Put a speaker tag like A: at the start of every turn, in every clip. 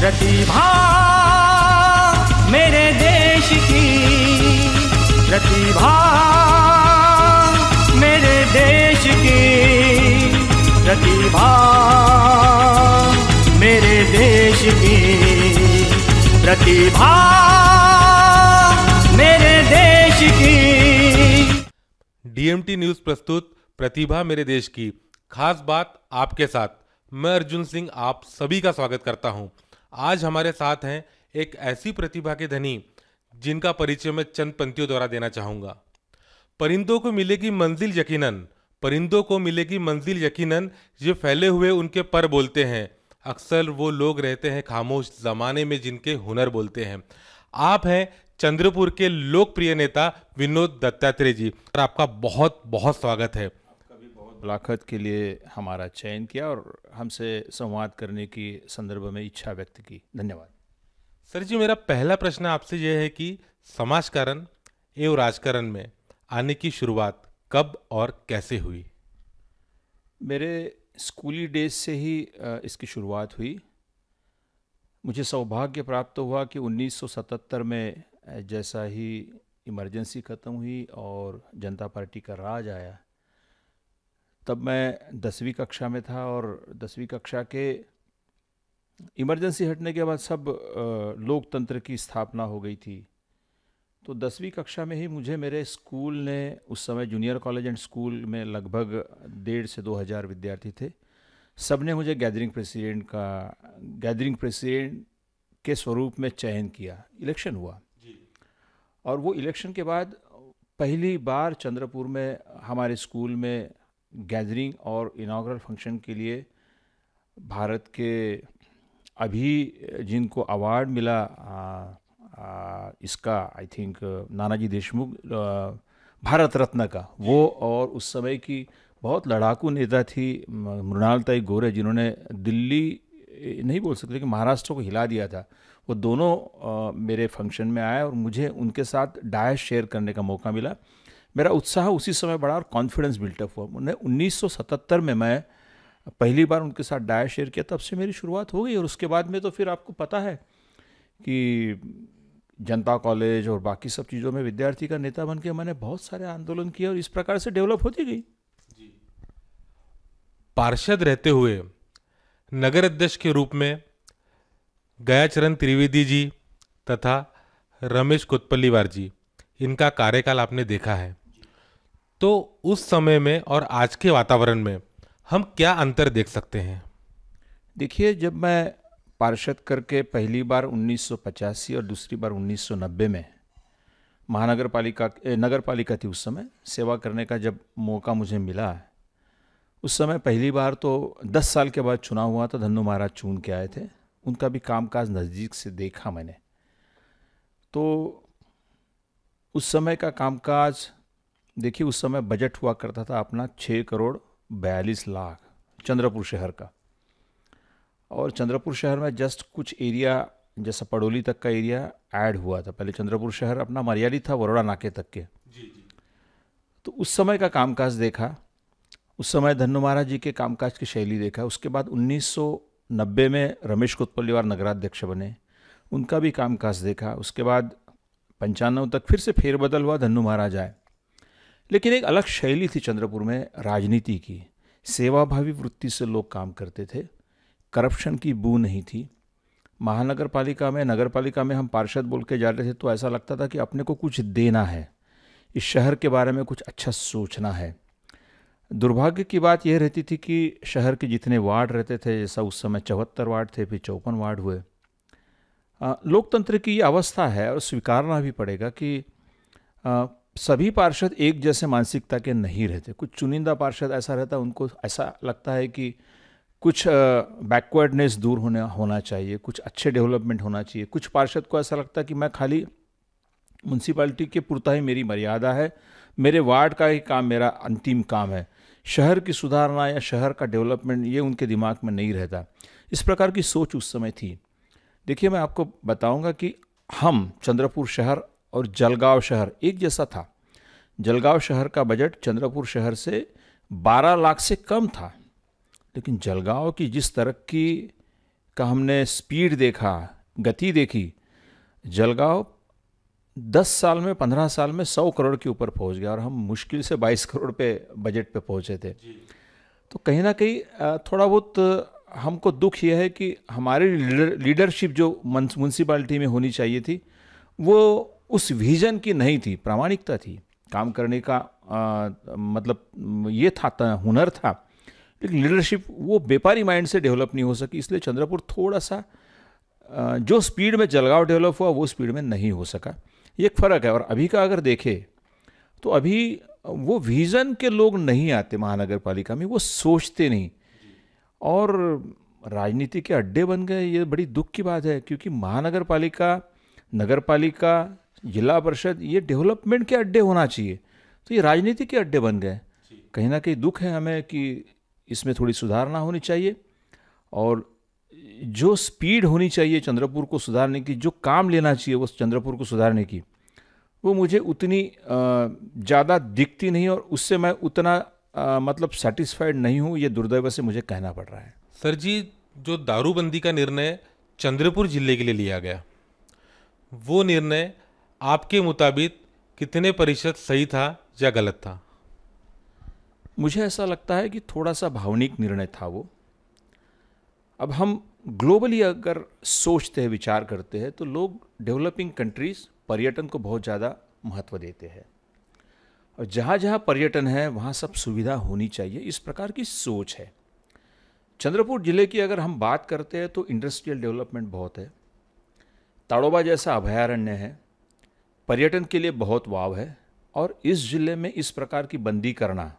A: प्रतिभा मेरे देश की
B: प्रतिभा मेरे देश की प्रतिभा मेरे देश की प्रतिभा मेरे
A: देश की डीएमटी न्यूज प्रस्तुत प्रतिभा मेरे देश की खास बात आपके साथ मैं अर्जुन सिंह आप सभी का स्वागत करता हूं आज हमारे साथ हैं एक ऐसी प्रतिभा के धनी जिनका परिचय मैं चंद पंक्तियों द्वारा देना चाहूँगा परिंदों को मिलेगी मंजिल यकीनन परिंदों को मिलेगी मंजिल यकीनन ये फैले हुए उनके पर बोलते हैं अक्सर वो लोग रहते हैं खामोश जमाने में जिनके हुनर बोलते हैं आप हैं चंद्रपुर के लोकप्रिय
B: नेता विनोद दत्तात्रेय जी और आपका बहुत बहुत स्वागत है मुलाकात के लिए हमारा चयन किया और हमसे संवाद करने की संदर्भ में इच्छा व्यक्त की धन्यवाद सर जी मेरा पहला प्रश्न आपसे यह है कि समाजकरण
A: एवं राजकरण में आने की शुरुआत कब और कैसे हुई
B: मेरे स्कूली डेज से ही इसकी शुरुआत हुई मुझे सौभाग्य प्राप्त हुआ कि 1977 में जैसा ही इमरजेंसी ख़त्म हुई और जनता पार्टी का राज आया तब मैं दसवीं कक्षा में था और दसवीं कक्षा के इमरजेंसी हटने के बाद सब लोकतंत्र की स्थापना हो गई थी तो दसवीं कक्षा में ही मुझे मेरे स्कूल ने उस समय जूनियर कॉलेज एंड स्कूल में लगभग डेढ़ से दो हज़ार विद्यार्थी थे सब ने मुझे गैदरिंग प्रेसिडेंट का गैदरिंग प्रेसिडेंट के स्वरूप में चयन किया इलेक्शन हुआ और वो इलेक्शन के बाद पहली बार चंद्रपुर में हमारे स्कूल में गैदरिंग और इनाग्रल फंक्शन के लिए भारत के अभी जिनको अवार्ड मिला आ, आ, इसका आई थिंक नानाजी देशमुख भारत रत्न का वो और उस समय की बहुत लड़ाकू नेता थी मृणालताई गोरे जिन्होंने दिल्ली नहीं बोल सकते कि महाराष्ट्र को हिला दिया था वो दोनों आ, मेरे फंक्शन में आए और मुझे उनके साथ डायस शेयर करने का मौका मिला मेरा उत्साह उसी समय बढ़ा और कॉन्फिडेंस बिल्टअप हुआ उन्हें 1977 में मैं पहली बार उनके साथ डाया शेयर किया तब से मेरी शुरुआत हो गई और उसके बाद में तो फिर आपको पता है कि जनता कॉलेज और बाकी सब चीज़ों में विद्यार्थी का नेता बन के मैंने बहुत सारे आंदोलन किए और इस प्रकार से डेवलप होती गई
A: पार्षद रहते हुए नगर अध्यक्ष के रूप में गयाचरण त्रिवेदी जी तथा रमेश कोतपल्लीवार जी इनका कार्यकाल आपने देखा है तो उस समय में और आज के वातावरण में
B: हम क्या अंतर देख सकते हैं देखिए जब मैं पार्षद करके पहली बार उन्नीस और दूसरी बार 1990 में महानगर पालिका नगर पालिका थी उस समय सेवा करने का जब मौका मुझे मिला उस समय पहली बार तो 10 साल के बाद चुनाव हुआ तो धन्नू महाराज चुन के आए थे उनका भी कामकाज नज़दीक से देखा मैंने तो उस समय का कामकाज देखिए उस समय बजट हुआ करता था अपना छः करोड़ बयालीस लाख चंद्रपुर शहर का और चंद्रपुर शहर में जस्ट कुछ एरिया जैसा पडोली तक का एरिया ऐड हुआ था पहले चंद्रपुर शहर अपना मरियाली था वरोड़ा नाके तक के जी जी तो उस समय का कामकाज देखा उस समय धनु महाराज जी के कामकाज की शैली देखा उसके बाद 1990 में रमेश कोतपल्लीवार नगराध्यक्ष बने उनका भी कामकाज देखा उसके बाद पंचानवे तक फिर से फेरबदल हुआ धनु महाराज आए लेकिन एक अलग शैली थी चंद्रपुर में राजनीति की सेवाभावी वृत्ति से लोग काम करते थे करप्शन की बू नहीं थी महानगर पालिका में नगर पालिका में हम पार्षद बोल के जा रहे थे तो ऐसा लगता था कि अपने को कुछ देना है इस शहर के बारे में कुछ अच्छा सोचना है दुर्भाग्य की बात यह रहती थी कि शहर के जितने वार्ड रहते थे जैसा उस समय चौहत्तर वार्ड थे फिर चौपन वार्ड हुए लोकतंत्र की ये अवस्था है और स्वीकारना भी पड़ेगा कि सभी पार्षद एक जैसे मानसिकता के नहीं रहते कुछ चुनिंदा पार्षद ऐसा रहता है उनको ऐसा लगता है कि कुछ बैकवर्डनेस दूर होने होना चाहिए कुछ अच्छे डेवलपमेंट होना चाहिए कुछ पार्षद को ऐसा लगता है कि मैं खाली म्यूनसिपालिटी के पुरता ही मेरी मर्यादा है मेरे वार्ड का ही काम मेरा अंतिम काम है शहर की सुधारना या शहर का डेवलपमेंट ये उनके दिमाग में नहीं रहता इस प्रकार की सोच उस समय थी देखिए मैं आपको बताऊंगा कि हम चंद्रपुर शहर और जलगांव शहर एक जैसा था जलगांव शहर का बजट चंद्रपुर शहर से 12 लाख से कम था लेकिन जलगांव की जिस तरक्की का हमने स्पीड देखा गति देखी जलगांव 10 साल में 15 साल में 100 करोड़ के ऊपर पहुंच गया और हम मुश्किल से 22 करोड़ पे बजट पे पहुंचे थे तो कहीं ना कहीं थोड़ा बहुत हमको दुख यह है कि हमारी लीडरशिप जो म्यूनसिपाल्टी में होनी चाहिए थी वो उस विजन की नहीं थी प्रामाणिकता थी काम करने का आ, मतलब ये था, हुनर था लेकिन लीडरशिप वो व्यापारी माइंड से डेवलप नहीं हो सकी इसलिए चंद्रपुर थोड़ा सा जो स्पीड में जलगांव डेवलप हुआ वो स्पीड में नहीं हो सका ये एक फ़र्क है और अभी का अगर देखें तो अभी वो विज़न के लोग नहीं आते महानगर पालिका में वो सोचते नहीं और राजनीति के अड्डे बन गए ये बड़ी दुख की बात है क्योंकि महानगर पालिका नगर पालिका जिला परिषद ये डेवलपमेंट के अड्डे होना चाहिए तो ये राजनीति के अड्डे बन गए कहीं ना कहीं दुख है हमें कि इसमें थोड़ी सुधारना होनी चाहिए और जो स्पीड होनी चाहिए चंद्रपुर को सुधारने की जो काम लेना चाहिए वो चंद्रपुर को सुधारने की वो मुझे उतनी ज़्यादा दिखती नहीं और उससे मैं उतना आ, मतलब सेटिस्फाइड नहीं हूँ ये दुर्दैव से मुझे कहना पड़ रहा है
A: सर जी जो दारूबंदी का निर्णय चंद्रपुर जिले के लिए लिया गया वो निर्णय आपके मुताबिक कितने
B: प्रतिशत सही था या गलत था मुझे ऐसा लगता है कि थोड़ा सा भावनिक निर्णय था वो अब हम ग्लोबली अगर सोचते हैं विचार करते हैं तो लोग डेवलपिंग कंट्रीज़ पर्यटन को बहुत ज़्यादा महत्व देते हैं और जहाँ जहाँ पर्यटन है वहाँ सब सुविधा होनी चाहिए इस प्रकार की सोच है चंद्रपुर ज़िले की अगर हम बात करते हैं तो इंडस्ट्रियल डेवलपमेंट बहुत है ताड़ोबा जैसा अभयारण्य है पर्यटन के लिए बहुत वाव है और इस ज़िले में इस प्रकार की बंदी करना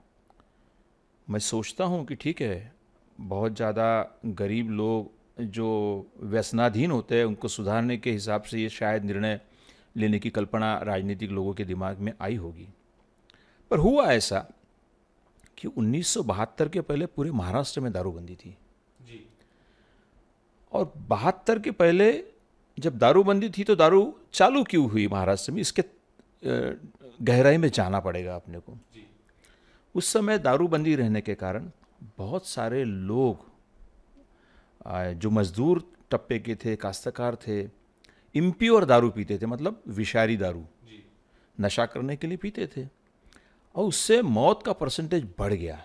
B: मैं सोचता हूँ कि ठीक है बहुत ज़्यादा गरीब लोग जो व्यसनाधीन होते हैं उनको सुधारने के हिसाब से ये शायद निर्णय लेने की कल्पना राजनीतिक लोगों के दिमाग में आई होगी पर हुआ ऐसा कि उन्नीस के पहले पूरे महाराष्ट्र में दारूबंदी थी जी और बहत्तर के पहले जब दारूबंदी थी तो दारू चालू क्यों हुई महाराष्ट्र में इसके गहराई में जाना पड़ेगा अपने को जी। उस समय दारूबंदी रहने के कारण बहुत सारे लोग जो मजदूर टप्पे के थे काश्तकार थे इम्प्योर दारू पीते थे मतलब विषारी दारू नशा करने के लिए पीते थे और उससे मौत का परसेंटेज बढ़ गया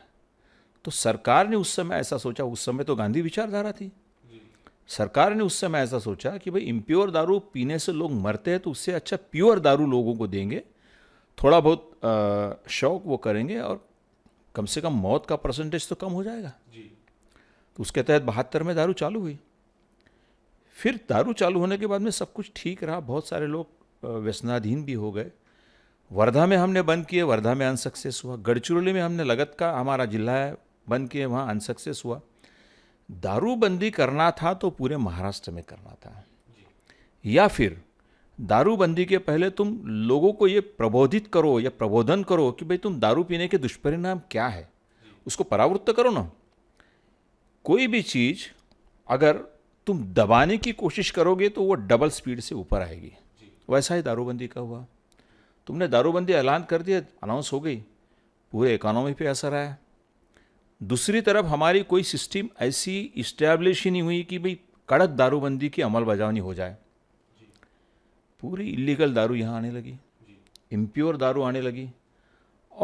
B: तो सरकार ने उस समय ऐसा सोचा उस समय तो गांधी विचारधारा थी सरकार ने उस समय ऐसा सोचा कि भाई इम्प्योर दारू पीने से लोग मरते हैं तो उससे अच्छा प्योर दारू लोगों को देंगे थोड़ा बहुत शौक वो करेंगे और कम से कम मौत का परसेंटेज तो कम हो जाएगा जी तो उसके तहत बहत्तर में दारू चालू हुई फिर दारू चालू होने के बाद में सब कुछ ठीक रहा बहुत सारे लोग व्यसनाधीन भी हो गए वर्धा में हमने बंद किए वर्धा में अनसक्सेस हुआ गढ़चिरौली में हमने लगत का हमारा जिला है बंद किए वहाँ अनसक्सेस हुआ दारूबंदी करना था तो पूरे महाराष्ट्र में करना था या फिर दारूबंदी के पहले तुम लोगों को ये प्रबोधित करो या प्रबोधन करो कि भाई तुम दारू पीने के दुष्परिणाम क्या है उसको परावृत्त करो ना कोई भी चीज़ अगर तुम दबाने की कोशिश करोगे तो वो डबल स्पीड से ऊपर आएगी वैसा ही दारूबंदी का हुआ तुमने दारूबंदी ऐलान कर दिया अनाउंस हो गई पूरे इकोनॉमी पे असर आया दूसरी तरफ हमारी कोई सिस्टम ऐसी इस्टेब्लिश ही नहीं हुई कि भाई कड़क दारूबंदी की अमल बजावनी हो जाए पूरी इलीगल दारू यहाँ आने लगी इम्प्योर दारू आने लगी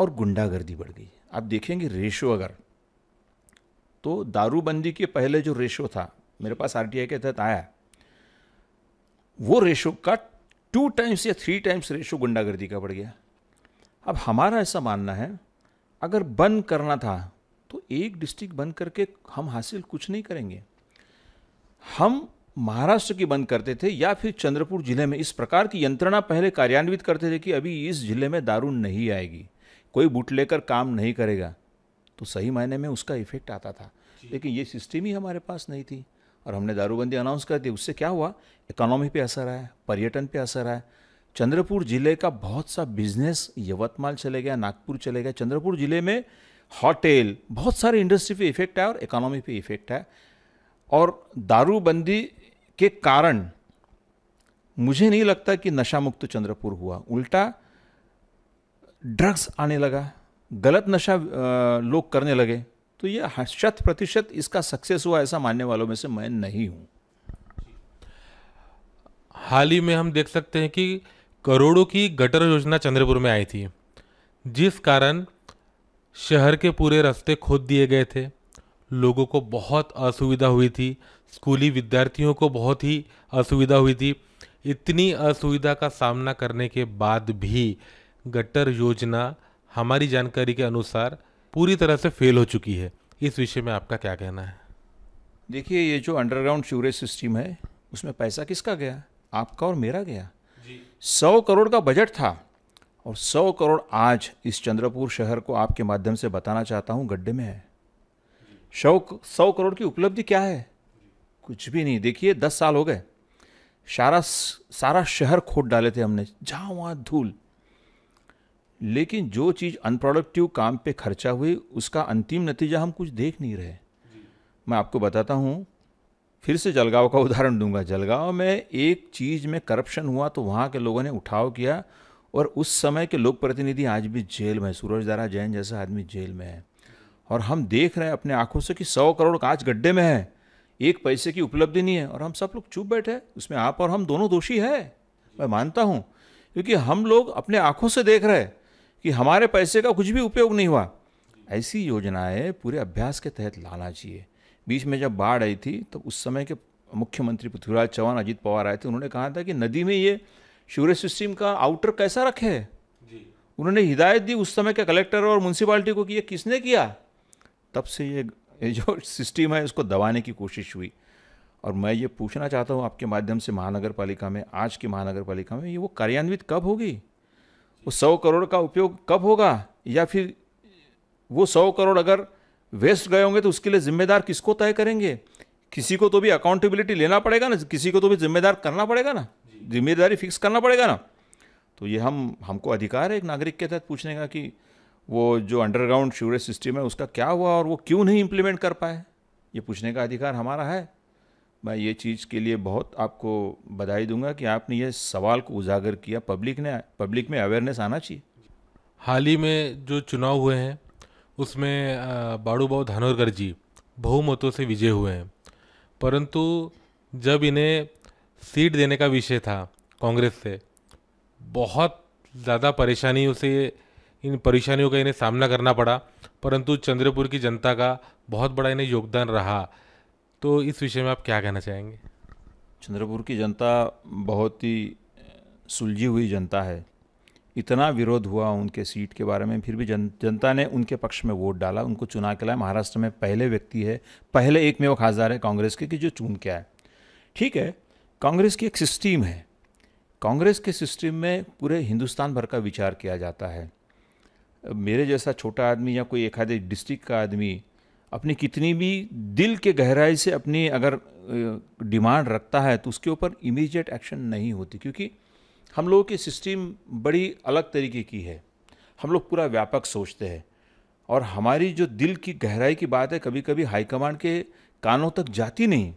B: और गुंडागर्दी बढ़ गई आप देखेंगे रेशो अगर तो दारूबंदी के पहले जो रेशो था मेरे पास आर के तहत आया वो रेशो का टू टाइम्स या थ्री टाइम्स रेशो गुंडागर्दी का बढ़ गया अब हमारा ऐसा मानना है अगर बंद करना था तो एक डिस्ट्रिक्ट बंद करके हम हासिल कुछ नहीं करेंगे हम महाराष्ट्र की बंद करते थे या फिर चंद्रपुर जिले में इस प्रकार की यंत्रणा पहले कार्यान्वित करते थे कि अभी इस जिले में दारू नहीं आएगी कोई बुट लेकर काम नहीं करेगा तो सही मायने में उसका इफेक्ट आता था लेकिन ये सिस्टम ही हमारे पास नहीं थी और हमने दारूबंदी अनाउंस कर दी उससे क्या हुआ इकोनॉमी पे असर आया पर्यटन पे असर आया चंद्रपुर जिले का बहुत सा बिजनेस यवतमाल चले गया नागपुर चले गया चंद्रपुर जिले में होटेल बहुत सारे इंडस्ट्री पे इफेक्ट आया और इकोनॉमी पे इफेक्ट है और दारूबंदी के कारण मुझे नहीं लगता कि नशा मुक्त चंद्रपुर हुआ उल्टा ड्रग्स आने लगा गलत नशा लोग करने लगे तो ये शत प्रतिशत इसका सक्सेस हुआ ऐसा मानने वालों में से मैं नहीं हूँ
A: हाल ही में हम देख सकते हैं कि करोड़ों की गटर योजना चंद्रपुर में आई थी जिस कारण शहर के पूरे रास्ते खोद दिए गए थे लोगों को बहुत असुविधा हुई थी स्कूली विद्यार्थियों को बहुत ही असुविधा हुई थी इतनी असुविधा का सामना करने के बाद भी गटर योजना हमारी जानकारी के अनुसार पूरी तरह से फेल हो चुकी है
B: इस विषय में आपका क्या कहना है देखिए ये जो अंडरग्राउंड सीवरेज सिस्टम है उसमें पैसा किसका गया आपका और मेरा गया सौ करोड़ का बजट था और सौ करोड़ आज इस चंद्रपुर शहर को आपके माध्यम से बताना चाहता हूँ गड्ढे में है सौ सौ करोड़ की उपलब्धि क्या है कुछ भी नहीं देखिए दस साल हो गए सारा सारा शहर खोद डाले थे हमने जहाँ वहाँ धूल लेकिन जो चीज़ अनप्रोडक्टिव काम पे खर्चा हुई उसका अंतिम नतीजा हम कुछ देख नहीं रहे मैं आपको बताता हूँ फिर से जलगांव का उदाहरण दूंगा जलगांव में एक चीज़ में करप्शन हुआ तो वहाँ के लोगों ने उठाव किया और उस समय के लोक प्रतिनिधि आज भी जेल में सूरज दारा जैन जैसा आदमी जेल में है और हम देख रहे हैं अपने आंखों से कि सौ करोड़ कांच गड्ढे में है एक पैसे की उपलब्धि नहीं है और हम सब लोग चुप बैठे उसमें आप और हम दोनों दोषी है मैं मानता हूँ क्योंकि हम लोग अपने आंखों से देख रहे हैं कि हमारे पैसे का कुछ भी उपयोग नहीं हुआ ऐसी योजनाएं पूरे अभ्यास के तहत लाना चाहिए बीच में जब बाढ़ आई थी तो उस समय के मुख्यमंत्री पृथ्वीराज चौहान अजीत पवार आए थे उन्होंने कहा था कि नदी में ये शिवरेज सिस्टम का आउटर कैसा रखे उन्होंने हिदायत दी उस समय के कलेक्टर और म्यूनसिपाली को कि ये किसने किया तब से ये, ये जो सिस्टम है उसको दबाने की कोशिश हुई और मैं ये पूछना चाहता हूँ आपके माध्यम से महानगर पालिका में आज की महानगर पालिका में ये वो कार्यान्वित कब होगी वो सौ करोड़ का उपयोग कब होगा या फिर वो सौ करोड़ अगर वेस्ट गए होंगे तो उसके लिए जिम्मेदार किसको तय करेंगे किसी को तो भी अकाउंटेबिलिटी लेना पड़ेगा ना किसी को तो भी जिम्मेदार करना पड़ेगा ना जिम्मेदारी फिक्स करना पड़ेगा ना तो ये हम हमको अधिकार है एक नागरिक के तहत पूछने का कि वो जो अंडरग्राउंड श्यूरेज सिस्टम है उसका क्या हुआ और वो क्यों नहीं इम्प्लीमेंट कर पाए ये पूछने का अधिकार हमारा है मैं ये चीज़ के लिए बहुत आपको बधाई दूंगा कि आपने ये सवाल को उजागर किया पब्लिक ने पब्लिक में अवेयरनेस आना चाहिए
A: हाल ही में जो चुनाव हुए हैं उसमें बाड़ूबाबू धानोरकर जी बहुमतों से विजय हुए हैं परंतु जब इन्हें सीट देने का विषय था कांग्रेस से बहुत ज़्यादा परेशानियों से इन परेशानियों का इन्हें सामना करना पड़ा परंतु चंद्रपुर की जनता का बहुत बड़ा इन्हें योगदान रहा तो इस विषय में आप क्या कहना चाहेंगे चंद्रपुर की
B: जनता बहुत ही सुलझी हुई जनता है इतना विरोध हुआ उनके सीट के बारे में फिर भी जन जनता ने उनके पक्ष में वोट डाला उनको चुना के लाया महाराष्ट्र में पहले व्यक्ति है पहले एक में वो खासदार है कांग्रेस के कि जो चुन के आए ठीक है कांग्रेस की एक सिस्टम है कांग्रेस के सिस्टम में पूरे हिंदुस्तान भर का विचार किया जाता है मेरे जैसा छोटा आदमी या कोई एक आधे डिस्ट्रिक्ट का आदमी अपनी कितनी भी दिल के गहराई से अपनी अगर डिमांड रखता है तो उसके ऊपर इमीडिएट एक्शन नहीं होती क्योंकि हम लोगों की सिस्टम बड़ी अलग तरीके की है हम लोग पूरा व्यापक सोचते हैं और हमारी जो दिल की गहराई की बात है कभी कभी हाईकमांड के कानों तक जाती नहीं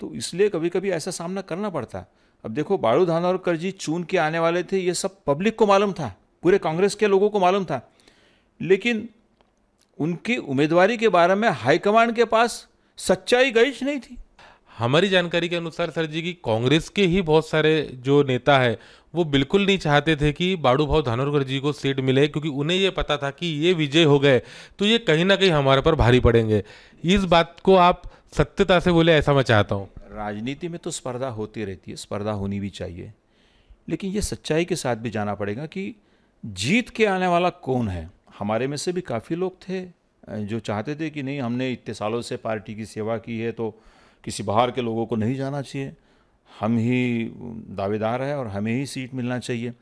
B: तो इसलिए कभी कभी ऐसा सामना करना पड़ता अब देखो बाड़ू धान और चून के आने वाले थे ये सब पब्लिक को मालूम था पूरे कांग्रेस के लोगों को मालूम था लेकिन उनकी उम्मीदवारी के बारे में हाईकमांड के पास सच्चाई गई नहीं थी हमारी जानकारी के अनुसार सर
A: जी की कांग्रेस के ही बहुत सारे जो नेता है वो बिल्कुल नहीं चाहते थे कि बाड़ू भाव धानोरकर जी को सीट मिले क्योंकि उन्हें ये पता था कि ये विजय हो गए तो ये कहीं ना कहीं हमारे पर भारी पड़ेंगे इस बात को आप सत्यता से बोले ऐसा मैं चाहता हूँ
B: राजनीति में तो स्पर्धा होती रहती है स्पर्धा होनी भी चाहिए लेकिन ये सच्चाई के साथ भी जाना पड़ेगा कि जीत के आने वाला कौन है हमारे में से भी काफ़ी लोग थे जो चाहते थे कि नहीं हमने इतने सालों से पार्टी की सेवा की है तो किसी बाहर के लोगों को नहीं जाना चाहिए हम ही दावेदार है और हमें ही सीट मिलना चाहिए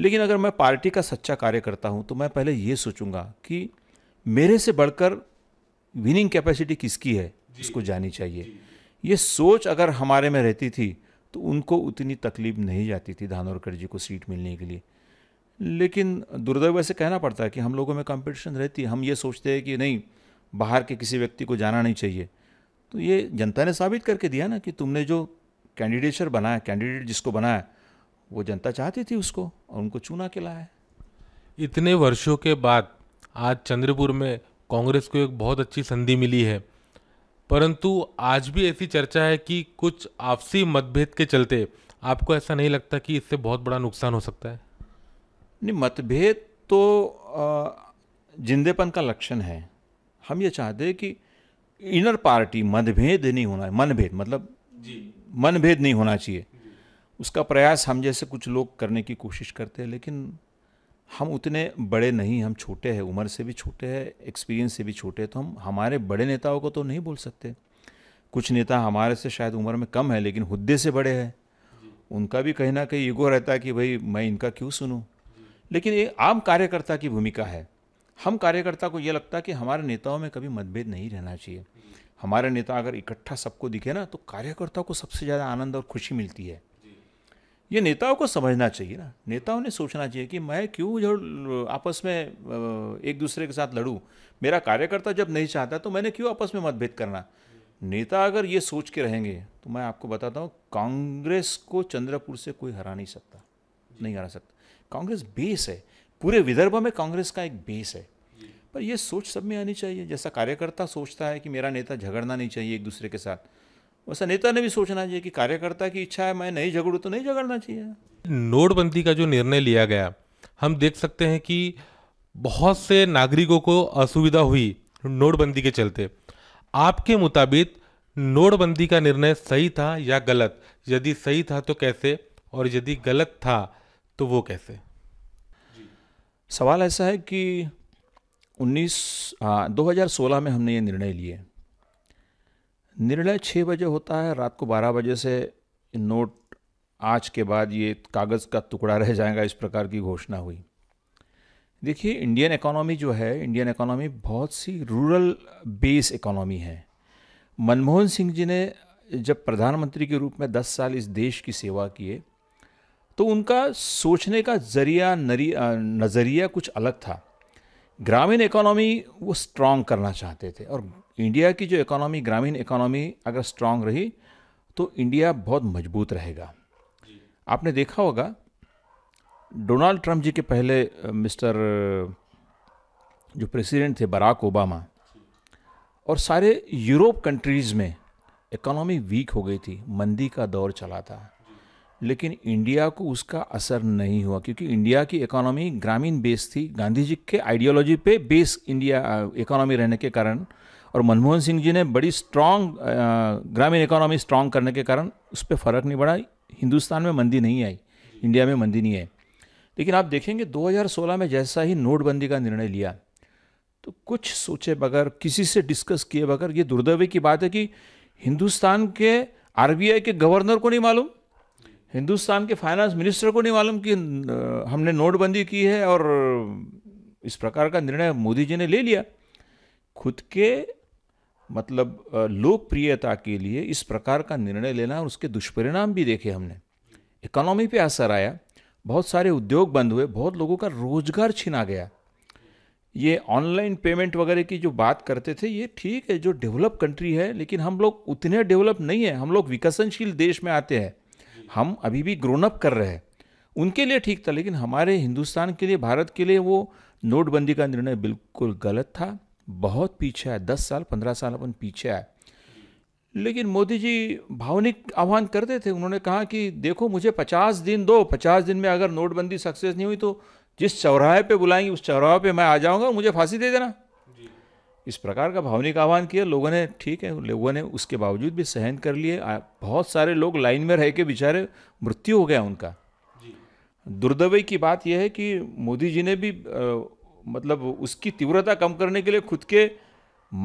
B: लेकिन अगर मैं पार्टी का सच्चा कार्यकर्ता हूँ तो मैं पहले ये सोचूंगा कि मेरे से बढ़कर विनिंग कैपेसिटी किसकी है उसको जानी चाहिए ये सोच अगर हमारे में रहती थी तो उनको उतनी तकलीफ नहीं जाती थी धानोरकर जी को सीट मिलने के लिए लेकिन दुर्दैव से कहना पड़ता है कि हम लोगों में कंपटीशन रहती है हम ये सोचते हैं कि नहीं बाहर के किसी व्यक्ति को जाना नहीं चाहिए तो ये जनता ने साबित करके दिया ना कि तुमने जो कैंडिडेचर बनाया कैंडिडेट जिसको बनाया वो जनता चाहती थी उसको और उनको चुना के लाया
A: इतने वर्षों के बाद आज चंद्रपुर में कांग्रेस को एक बहुत अच्छी संधि मिली है परंतु आज भी ऐसी चर्चा है कि कुछ आपसी मतभेद के चलते आपको ऐसा नहीं लगता कि इससे बहुत बड़ा नुकसान हो सकता है
B: नहीं मतभेद तो जिंदेपन का लक्षण है हम ये चाहते हैं कि इनर पार्टी मतभेद नहीं होना है मनभेद मतलब मनभेद नहीं होना चाहिए उसका प्रयास हम जैसे कुछ लोग करने की कोशिश करते हैं लेकिन हम उतने बड़े नहीं हम छोटे हैं उम्र से भी छोटे हैं एक्सपीरियंस से भी छोटे हैं तो हम हमारे बड़े नेताओं को तो नहीं बोल सकते कुछ नेता हमारे से शायद उम्र में कम है लेकिन हुद्दे से बड़े हैं उनका भी कहीं ना कहीं ईगो रहता है कि भाई मैं इनका क्यों सुनूँ लेकिन ये आम कार्यकर्ता की भूमिका है हम कार्यकर्ता को ये लगता है कि हमारे नेताओं में कभी मतभेद नहीं रहना चाहिए हमारे नेता अगर इकट्ठा सबको दिखे ना तो कार्यकर्ताओं को सबसे ज़्यादा आनंद और खुशी मिलती है ये नेताओं को समझना चाहिए ना नेताओं ने सोचना चाहिए कि मैं क्यों जो आपस में एक दूसरे के साथ लड़ूं मेरा कार्यकर्ता जब नहीं चाहता तो मैंने क्यों आपस में मतभेद करना नेता अगर ये सोच के रहेंगे तो मैं आपको बताता हूँ कांग्रेस को चंद्रपुर से कोई हरा नहीं सकता नहीं हरा सकता कांग्रेस बेस है पूरे विदर्भ में कांग्रेस का एक बेस है पर यह सोच सब में आनी चाहिए जैसा कार्यकर्ता सोचता है कि मेरा नेता झगड़ना नहीं चाहिए एक दूसरे के साथ वैसा नेता ने भी सोचना चाहिए कि कार्यकर्ता की इच्छा है मैं नहीं झगड़ू तो नहीं झगड़ना चाहिए
A: नोटबंदी का जो निर्णय लिया गया हम देख सकते हैं कि बहुत से नागरिकों को असुविधा हुई नोटबंदी के चलते आपके मुताबिक नोटबंदी का निर्णय सही था या गलत यदि सही था तो कैसे और यदि गलत था तो वो कैसे
B: सवाल ऐसा है कि 19 हाँ 2016 में हमने ये निर्णय लिए निर्णय छः बजे होता है रात को बारह बजे से नोट आज के बाद ये कागज़ का टुकड़ा रह जाएगा इस प्रकार की घोषणा हुई देखिए इंडियन इकोनॉमी जो है इंडियन इकोनॉमी बहुत सी रूरल बेस इकोनॉमी है मनमोहन सिंह जी ने जब प्रधानमंत्री के रूप में 10 साल इस देश की सेवा किए तो उनका सोचने का जरिया नज़रिया कुछ अलग था ग्रामीण इकोनॉमी वो स्ट्रांग करना चाहते थे और इंडिया की जो इकोनॉमी ग्रामीण इकोनॉमी अगर स्ट्रांग रही तो इंडिया बहुत मजबूत रहेगा आपने देखा होगा डोनाल्ड ट्रंप जी के पहले मिस्टर जो प्रेसिडेंट थे बराक ओबामा और सारे यूरोप कंट्रीज़ में इकोनॉमी वीक हो गई थी मंदी का दौर चला था लेकिन इंडिया को उसका असर नहीं हुआ क्योंकि इंडिया की इकोनॉमी ग्रामीण बेस थी गांधी जी के आइडियोलॉजी पे बेस इंडिया इकोनॉमी uh, रहने के कारण और मनमोहन सिंह जी ने बड़ी स्ट्रांग uh, ग्रामीण इकोनॉमी स्ट्रांग करने के कारण उस पर फ़र्क नहीं पड़ा हिंदुस्तान में मंदी नहीं आई इंडिया में मंदी नहीं आई लेकिन आप देखेंगे 2016 में जैसा ही नोटबंदी का निर्णय लिया तो कुछ सोचे बगैर किसी से डिस्कस किए बगैर ये दुर्दव्य की बात है कि हिंदुस्तान के आरबीआई के गवर्नर को नहीं मालूम हिंदुस्तान के फाइनेंस मिनिस्टर को नहीं मालूम कि हमने नोटबंदी की है और इस प्रकार का निर्णय मोदी जी ने ले लिया खुद के मतलब लोकप्रियता के लिए इस प्रकार का निर्णय लेना और उसके दुष्परिणाम भी देखे हमने इकोनॉमी पे असर आया बहुत सारे उद्योग बंद हुए बहुत लोगों का रोजगार छिना गया ये ऑनलाइन पेमेंट वगैरह की जो बात करते थे ये ठीक है जो डेवलप कंट्री है लेकिन हम लोग उतने डेवलप नहीं है हम लोग विकसनशील देश में आते हैं हम अभी भी ग्रोन अप कर रहे हैं उनके लिए ठीक था लेकिन हमारे हिंदुस्तान के लिए भारत के लिए वो नोटबंदी का निर्णय बिल्कुल गलत था बहुत पीछे है दस साल पंद्रह साल अपन पीछे आए लेकिन मोदी जी भावनिक आह्वान करते थे उन्होंने कहा कि देखो मुझे पचास दिन दो पचास दिन में अगर नोटबंदी सक्सेस नहीं हुई तो जिस चौराहे पे बुलाएंगे उस चौराहे पे मैं आ जाऊंगा मुझे फांसी दे देना इस प्रकार का भावनिक आह्वान किया लोगों ने ठीक है लोगों ने उसके बावजूद भी सहन कर लिए बहुत सारे लोग लाइन में रह के बेचारे मृत्यु हो गया उनका दुर्दवय की बात यह है कि मोदी जी ने भी आ, मतलब उसकी तीव्रता कम करने के लिए खुद के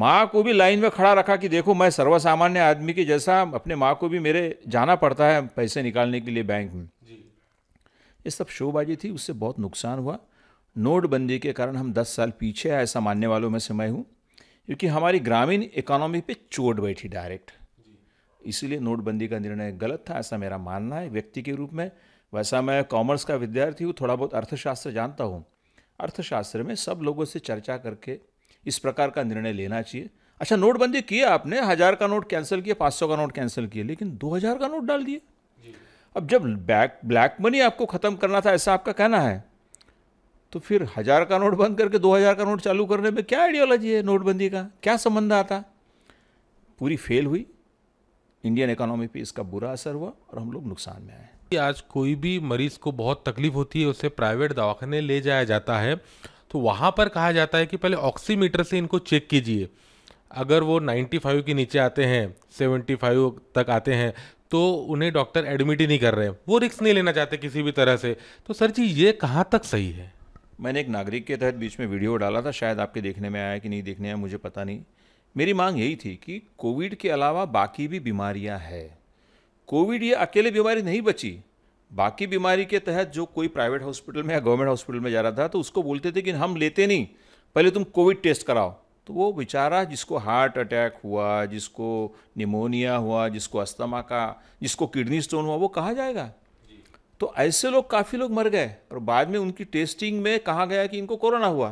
B: माँ को भी लाइन में खड़ा रखा कि देखो मैं सर्वसामान्य आदमी के जैसा अपने माँ को भी मेरे जाना पड़ता है पैसे निकालने के लिए बैंक में ये सब शोबाजी थी उससे बहुत नुकसान हुआ नोटबंदी के कारण हम 10 साल पीछे आए ऐसा मानने वालों में से मैं हूँ क्योंकि हमारी ग्रामीण इकोनॉमी पे चोट बैठी डायरेक्ट इसीलिए नोटबंदी का निर्णय गलत था ऐसा मेरा मानना है व्यक्ति के रूप में वैसा मैं कॉमर्स का विद्यार्थी हूँ थोड़ा बहुत अर्थशास्त्र जानता हूँ अर्थशास्त्र में सब लोगों से चर्चा करके इस प्रकार का निर्णय लेना चाहिए अच्छा नोटबंदी की आपने हज़ार का नोट कैंसिल किया पाँच सौ का नोट कैंसिल किया लेकिन दो हज़ार का नोट डाल दिए अब जब ब्लैक ब्लैक मनी आपको ख़त्म करना था ऐसा आपका कहना है तो फिर हजार का नोट बंद करके दो हजार का नोट चालू करने में क्या आइडियोलॉजी है नोटबंदी का क्या संबंध आता पूरी फेल हुई इंडियन इकोनॉमी पे इसका बुरा असर हुआ और हम लोग नुकसान में आए
A: आज कोई भी मरीज को बहुत तकलीफ होती है उसे प्राइवेट दवाखाने ले जाया जाता है तो वहाँ पर कहा जाता है कि पहले ऑक्सीमीटर से इनको चेक कीजिए अगर वो 95 के नीचे आते हैं 75 तक आते हैं तो उन्हें डॉक्टर एडमिट ही नहीं कर रहे वो रिक्स नहीं लेना चाहते किसी भी तरह से तो सर जी ये कहाँ तक सही
B: है मैंने एक नागरिक के तहत बीच में वीडियो डाला था शायद आपके देखने में आया कि नहीं देखने आया मुझे पता नहीं मेरी मांग यही थी कि कोविड के अलावा बाकी भी बीमारियां है कोविड ये अकेले बीमारी नहीं बची बाकी बीमारी के तहत जो कोई प्राइवेट हॉस्पिटल में या गवर्नमेंट हॉस्पिटल में जा रहा था तो उसको बोलते थे कि हम लेते नहीं पहले तुम कोविड टेस्ट कराओ तो वो बेचारा जिसको हार्ट अटैक हुआ जिसको निमोनिया हुआ जिसको अस्थमा का जिसको किडनी स्टोन हुआ वो कहाँ जाएगा तो ऐसे लोग काफ़ी लोग मर गए और बाद में उनकी टेस्टिंग में कहा गया कि इनको कोरोना हुआ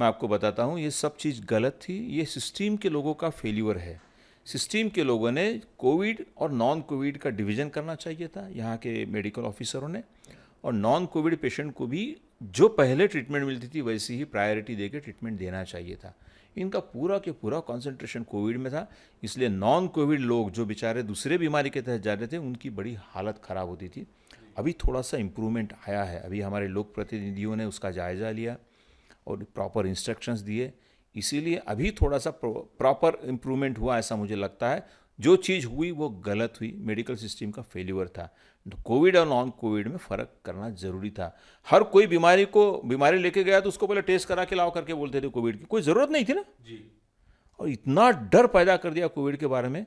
B: मैं आपको बताता हूँ ये सब चीज़ गलत थी ये सिस्टम के लोगों का फेल्यूर है सिस्टम के लोगों ने कोविड और नॉन कोविड का डिवीज़न करना चाहिए था यहाँ के मेडिकल ऑफिसरों ने और नॉन कोविड पेशेंट को भी जो पहले ट्रीटमेंट मिलती थी वैसी ही प्रायोरिटी देकर ट्रीटमेंट देना चाहिए था इनका पूरा के पूरा कंसंट्रेशन कोविड में था इसलिए नॉन कोविड लोग जो बेचारे दूसरे बीमारी के तहत जा रहे थे उनकी बड़ी हालत ख़राब होती थी अभी थोड़ा सा इम्प्रूवमेंट आया है अभी हमारे लोक प्रतिनिधियों ने उसका जायज़ा लिया और प्रॉपर इंस्ट्रक्शंस दिए इसीलिए अभी थोड़ा सा प्रॉपर इम्प्रूवमेंट हुआ ऐसा मुझे लगता है जो चीज़ हुई वो गलत हुई मेडिकल सिस्टम का फेल्यूअर था कोविड और नॉन कोविड में फ़र्क करना ज़रूरी था हर कोई बीमारी को बीमारी लेके गया तो उसको पहले टेस्ट करा के लाओ करके बोलते थे कोविड की कोई ज़रूरत नहीं थी ना जी और इतना डर पैदा कर दिया कोविड के बारे में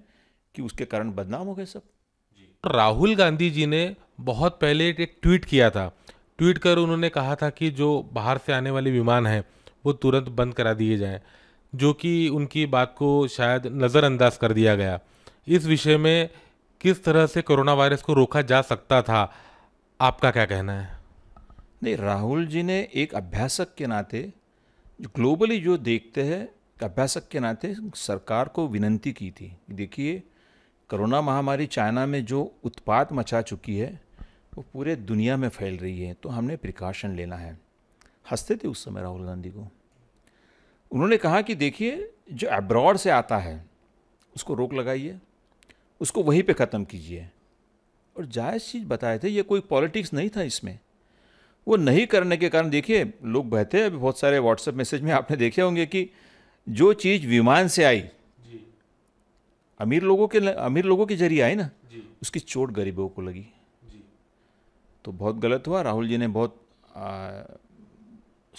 B: कि उसके कारण बदनाम हो गए सब
A: राहुल गांधी जी ने बहुत पहले एक ट्वीट किया था ट्वीट कर उन्होंने कहा था कि जो बाहर से आने वाले विमान हैं वो तुरंत बंद करा दिए जाएं जो कि उनकी बात को शायद नज़रअंदाज कर दिया गया इस विषय में किस तरह से कोरोना वायरस को रोका जा सकता था आपका क्या कहना है
B: नहीं राहुल जी ने एक अभ्यासक के नाते ग्लोबली जो देखते हैं अभ्यासक के नाते सरकार को विनंती की थी देखिए कोरोना महामारी चाइना में जो उत्पात मचा चुकी है वो पूरे दुनिया में फैल रही है तो हमने प्रिकॉशन लेना है हंसते थे उस समय राहुल गांधी को उन्होंने कहा कि देखिए जो अब्रॉड से आता है उसको रोक लगाइए उसको वहीं पे ख़त्म कीजिए और जायज़ चीज़ बताए थे ये कोई पॉलिटिक्स नहीं था इसमें वो नहीं करने के कारण देखिए लोग बहते हैं अभी बहुत सारे व्हाट्सएप मैसेज में आपने देखे होंगे कि जो चीज़ विमान से आई अमीर लोगों के अमीर लोगों के जरिए आई ना उसकी चोट गरीबों को लगी तो बहुत गलत हुआ राहुल जी ने बहुत आ,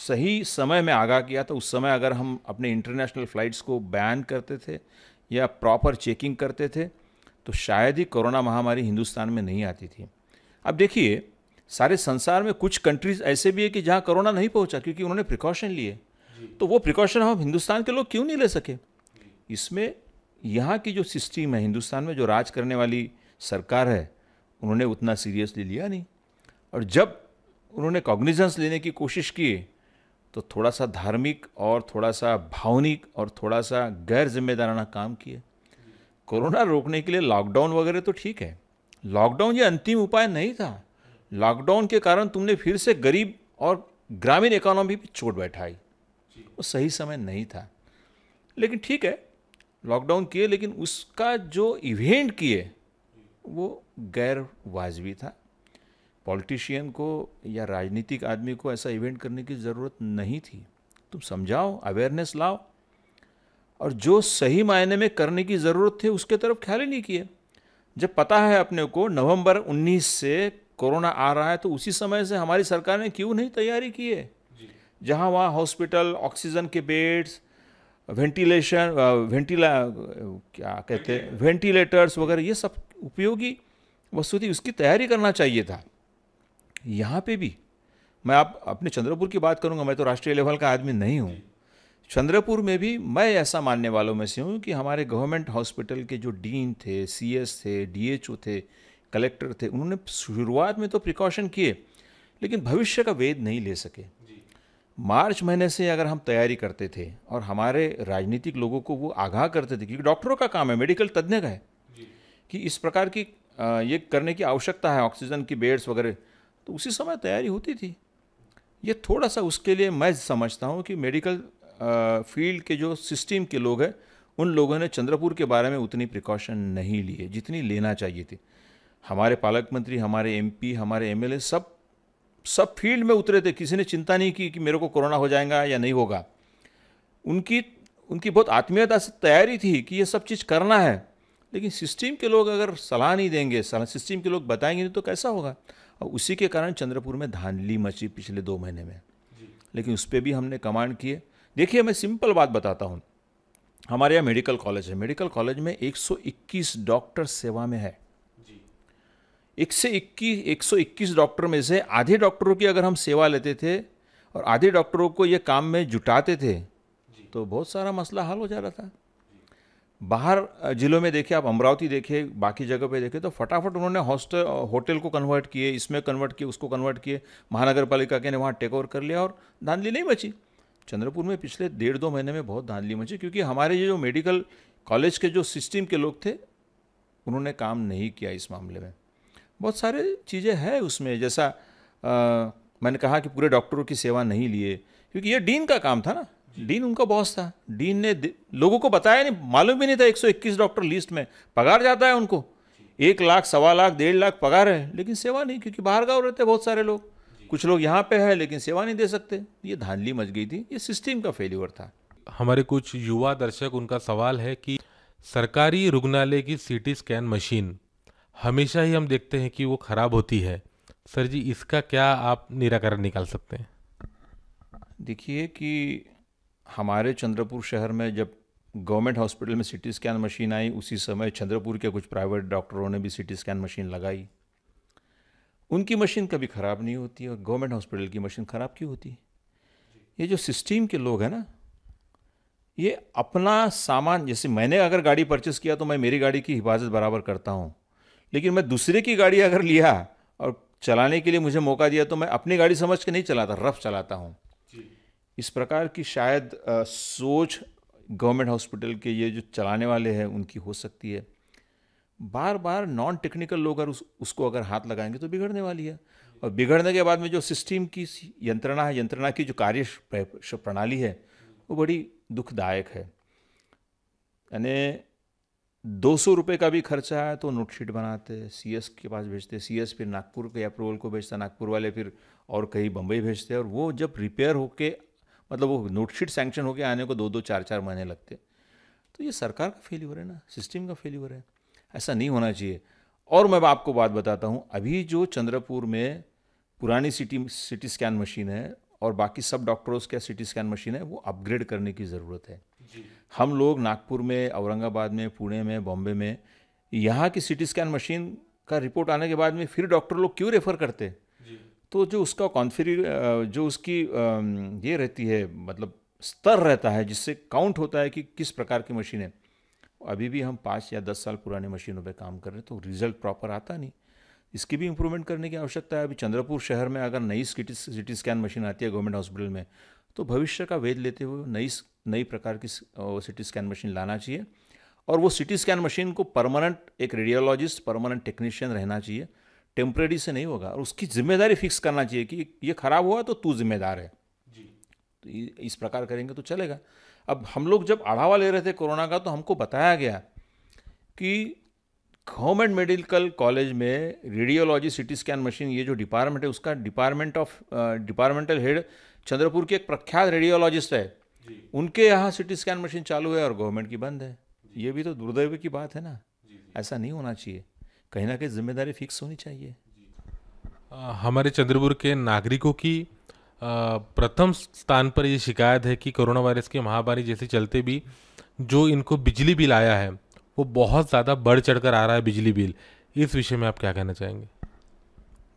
B: सही समय में आगाह किया था उस समय अगर हम अपने इंटरनेशनल फ़्लाइट्स को बैन करते थे या प्रॉपर चेकिंग करते थे तो शायद ही कोरोना महामारी हिंदुस्तान में नहीं आती थी अब देखिए सारे संसार में कुछ कंट्रीज ऐसे भी है कि जहाँ कोरोना नहीं पहुँचा क्योंकि उन्होंने प्रिकॉशन लिए तो वो प्रिकॉशन हम हिंदुस्तान के लोग क्यों नहीं ले सके इसमें यहाँ की जो सिस्टम है हिंदुस्तान में जो राज करने वाली सरकार है उन्होंने उतना सीरियसली लिया नहीं और जब उन्होंने कॉग्निजेंस लेने की कोशिश की तो थोड़ा सा धार्मिक और थोड़ा सा भावनिक और थोड़ा सा गैर जिम्मेदाराना काम किए कोरोना रोकने के लिए लॉकडाउन वगैरह तो ठीक है लॉकडाउन ये अंतिम उपाय नहीं था लॉकडाउन के कारण तुमने फिर से गरीब और ग्रामीण इकोनॉमी पर चोट बैठाई वो सही समय नहीं था लेकिन ठीक है लॉकडाउन किए लेकिन उसका जो इवेंट किए वो गैर वाजबी था पॉलिटिशियन को या राजनीतिक आदमी को ऐसा इवेंट करने की ज़रूरत नहीं थी तुम समझाओ अवेयरनेस लाओ और जो सही मायने में करने की ज़रूरत थी उसके तरफ ख्याल ही नहीं किए जब पता है अपने को नवंबर 19 से कोरोना आ रहा है तो उसी समय से हमारी सरकार ने क्यों नहीं तैयारी की है जहाँ वहाँ हॉस्पिटल ऑक्सीजन के बेड्स वेंटिलेशन वेंटिला क्या कहते हैं वेंटिलेटर्स वगैरह ये सब उपयोगी वस्तु थी उसकी तैयारी करना चाहिए था यहाँ पे भी मैं आप अपने चंद्रपुर की बात करूँगा मैं तो राष्ट्रीय लेवल का आदमी नहीं हूँ चंद्रपुर में भी मैं ऐसा मानने वालों में से हूँ कि हमारे गवर्नमेंट हॉस्पिटल के जो डीन थे सी थे डी थे कलेक्टर थे उन्होंने शुरुआत में तो प्रिकॉशन किए लेकिन भविष्य का वेद नहीं ले सके मार्च महीने से अगर हम तैयारी करते थे और हमारे राजनीतिक लोगों को वो आगाह करते थे क्योंकि डॉक्टरों का काम है मेडिकल तज्ञ का है कि इस प्रकार की ये करने की आवश्यकता है ऑक्सीजन की बेड्स वगैरह तो उसी समय तैयारी होती थी ये थोड़ा सा उसके लिए मैं समझता हूँ कि मेडिकल फील्ड के जो सिस्टम के लोग हैं उन लोगों ने चंद्रपुर के बारे में उतनी प्रिकॉशन नहीं लिए जितनी लेना चाहिए थी हमारे पालक मंत्री हमारे एम हमारे एम सब सब फील्ड में उतरे थे किसी ने चिंता नहीं की कि मेरे को कोरोना हो जाएगा या नहीं होगा उनकी उनकी बहुत आत्मीयता से तैयारी थी कि ये सब चीज़ करना है लेकिन सिस्टम के लोग अगर सलाह नहीं देंगे सलाह सिस्टम के लोग बताएंगे नहीं तो कैसा होगा और उसी के कारण चंद्रपुर में धांधली मची पिछले दो महीने में लेकिन उस पर भी हमने कमांड किए देखिए मैं सिंपल बात बताता हूँ हमारे यहाँ मेडिकल कॉलेज है मेडिकल कॉलेज में 121 डॉक्टर सेवा में है एक से इक्कीस एक सौ इक्कीस डॉक्टर में से आधे डॉक्टरों की अगर हम सेवा लेते थे और आधे डॉक्टरों को ये काम में जुटाते थे तो बहुत सारा मसला हल हो जा रहा था बाहर जिलों में देखे आप अमरावती देखे बाकी जगह पे देखे तो फटाफट उन्होंने हॉस्टल होटल को कन्वर्ट किए इसमें कन्वर्ट किए उसको कन्वर्ट किए महानगर पालिका के ने वहाँ टेक ओवर कर लिया और धांधली नहीं बची चंद्रपुर में पिछले डेढ़ दो महीने में बहुत धांधली मची क्योंकि हमारे ये जो मेडिकल कॉलेज के जो सिस्टम के लोग थे उन्होंने काम नहीं किया इस मामले में बहुत सारे चीज़ें हैं उसमें जैसा आ, मैंने कहा कि पूरे डॉक्टरों की सेवा नहीं लिए क्योंकि ये डीन का काम था ना डीन उनका बॉस था डीन ने लोगों को बताया नहीं मालूम भी नहीं था 121 डॉक्टर लिस्ट में पगार जाता है उनको एक लाख सवा लाख डेढ़ लाख पगार है लेकिन सेवा नहीं क्योंकि बाहर गाँव रहते बहुत सारे लोग कुछ लोग यहाँ पे है लेकिन सेवा नहीं दे सकते ये धांधली मच गई थी ये सिस्टम का फेल्यूर था हमारे कुछ युवा दर्शक उनका
A: सवाल है कि सरकारी रुग्णालय की सीटी स्कैन मशीन हमेशा ही हम देखते हैं कि वो ख़राब होती है सर जी इसका क्या आप निराकरण निकाल सकते हैं
B: देखिए कि हमारे चंद्रपुर शहर में जब गवर्नमेंट हॉस्पिटल में सिटी स्कैन मशीन आई उसी समय चंद्रपुर के कुछ प्राइवेट डॉक्टरों ने भी सिटी स्कैन मशीन लगाई उनकी मशीन कभी ख़राब नहीं होती और गवर्नमेंट हॉस्पिटल की मशीन ख़राब क्यों होती ये जो सिस्टम के लोग हैं ना ये अपना सामान जैसे मैंने अगर गाड़ी परचेस किया तो मैं मेरी गाड़ी की हिफाजत बराबर करता हूँ लेकिन मैं दूसरे की गाड़ी अगर लिया और चलाने के लिए मुझे मौका दिया तो मैं अपनी गाड़ी समझ के नहीं चलाता रफ चलाता हूँ इस प्रकार की शायद आ, सोच गवर्नमेंट हॉस्पिटल के ये जो चलाने वाले हैं उनकी हो सकती है बार बार नॉन टेक्निकल लोग अगर उस, उसको अगर हाथ लगाएंगे तो बिगड़ने वाली है और बिगड़ने के बाद में जो सिस्टम की यंत्रणा है यंत्रणा की जो कार्य प्रणाली है वो बड़ी दुखदायक है यानी दो सौ रुपये का भी खर्चा है तो नोटशीट बनाते सी एस के पास भेजते सी एस फिर नागपुर के अप्रूवल को भेजता नागपुर वाले फिर और कहीं बम्बई भेजते और वो जब रिपेयर होके मतलब वो नोटशीट सैंक्शन होकर आने को दो दो चार चार महीने लगते तो ये सरकार का फेल्यूर है ना सिस्टम का फेल्यूर है ऐसा नहीं होना चाहिए और मैं आपको बात बताता हूँ अभी जो चंद्रपुर में पुरानी सिटी सिटी स्कैन मशीन है और बाकी सब डॉक्टरों के सिटी स्कैन मशीन है वो अपग्रेड करने की ज़रूरत है हम लोग नागपुर में औरंगाबाद में पुणे में बॉम्बे में यहाँ की सिटी स्कैन मशीन का रिपोर्ट आने के बाद में फिर डॉक्टर लोग क्यों रेफ़र करते हैं तो जो उसका कॉन्फिर जो उसकी ये रहती है मतलब स्तर रहता है जिससे काउंट होता है कि किस प्रकार की मशीन है अभी भी हम पाँच या दस साल पुराने मशीनों पे काम कर रहे हैं तो रिजल्ट प्रॉपर आता नहीं इसकी भी इम्प्रूवमेंट करने की आवश्यकता है अभी चंद्रपुर शहर में अगर नई सिटी सिटी स्कैन मशीन आती है गवर्नमेंट हॉस्पिटल में तो भविष्य का वेद लेते हुए नई नई प्रकार की सिटी स्कैन मशीन लाना चाहिए और वो सिटी स्कैन मशीन को परमानेंट एक रेडियोलॉजिस्ट परमानेंट टेक्नीशियन रहना चाहिए टेम्प्रेरी से नहीं होगा और उसकी जिम्मेदारी फिक्स करना चाहिए कि ये ख़राब हुआ तो तू जिम्मेदार है जी तो इस प्रकार करेंगे तो चलेगा अब हम लोग जब अढ़ावा ले रहे थे कोरोना का तो हमको बताया गया कि गवर्नमेंट मेडिकल कॉलेज में रेडियोलॉजी सिटी स्कैन मशीन ये जो डिपार्टमेंट है उसका department of departmental head Chandrapur के एक प्रख्यात रेडियोलॉजिस्ट है उनके यहाँ सिटी स्कैन मशीन चालू है और गवर्नमेंट की बंद है ये भी तो दुर्दैव की बात है ना ऐसा नहीं होना चाहिए कहीं ना कहीं जिम्मेदारी फिक्स होनी चाहिए
A: हमारे चंद्रपुर के नागरिकों की प्रथम स्थान पर ये शिकायत है कि कोरोना वायरस की महामारी जैसे चलते भी जो इनको बिजली बिल आया है वो बहुत ज़्यादा बढ़ चढ़ कर आ रहा है बिजली बिल इस विषय में आप क्या कहना
B: चाहेंगे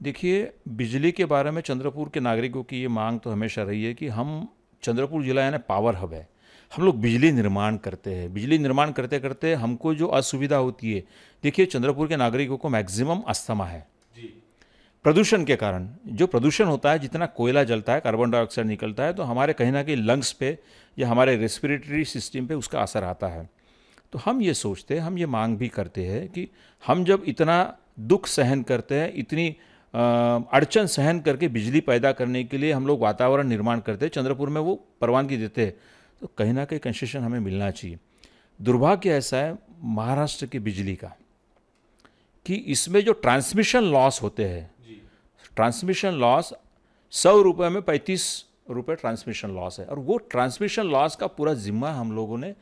B: देखिए बिजली के बारे में चंद्रपुर के नागरिकों की ये मांग तो हमेशा रही है कि हम चंद्रपुर जिला यानी पावर हब है हम लोग बिजली निर्माण करते हैं बिजली निर्माण करते करते हमको जो असुविधा होती है देखिए चंद्रपुर के नागरिकों को मैक्सिमम अस्थमा है प्रदूषण के कारण जो प्रदूषण होता है जितना कोयला जलता है कार्बन डाइऑक्साइड निकलता है तो हमारे कहीं ना कहीं लंग्स पे या हमारे रेस्पिरेटरी सिस्टम पे उसका असर आता है तो हम ये सोचते हैं हम ये मांग भी करते हैं कि हम जब इतना दुख सहन करते हैं इतनी अड़चन सहन करके बिजली पैदा करने के लिए हम लोग वातावरण निर्माण करते हैं चंद्रपुर में वो परवानगी देते हैं तो कहीं ना कहीं कंसेशन हमें मिलना चाहिए दुर्भाग्य ऐसा है महाराष्ट्र की बिजली का कि इसमें जो ट्रांसमिशन लॉस होते हैं ट्रांसमिशन लॉस सौ रुपये में पैंतीस रुपये ट्रांसमिशन लॉस है और वो ट्रांसमिशन लॉस का पूरा जिम्मा हम लोगों ने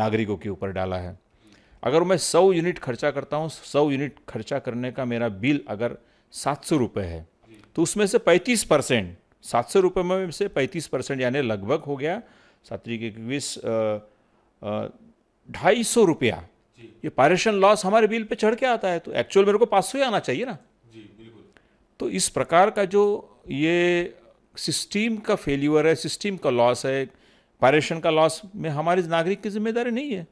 B: नागरिकों के ऊपर डाला है अगर मैं सौ यूनिट खर्चा करता हूँ सौ यूनिट खर्चा करने का मेरा बिल अगर सात सौ रुपये है तो उसमें से पैंतीस परसेंट सात सौ रुपये में से पैंतीस परसेंट यानी लगभग हो गया सात्विक इक्कीस ढाई सौ रुपया ये पारेशन लॉस हमारे बिल पे चढ़ के आता है तो एक्चुअल मेरे को पाँच सौ ही आना चाहिए ना जी बिल्कुल तो इस प्रकार का जो ये सिस्टम का फेल्यूर है सिस्टम का लॉस है पारेशन का लॉस में हमारे नागरिक की जिम्मेदारी नहीं है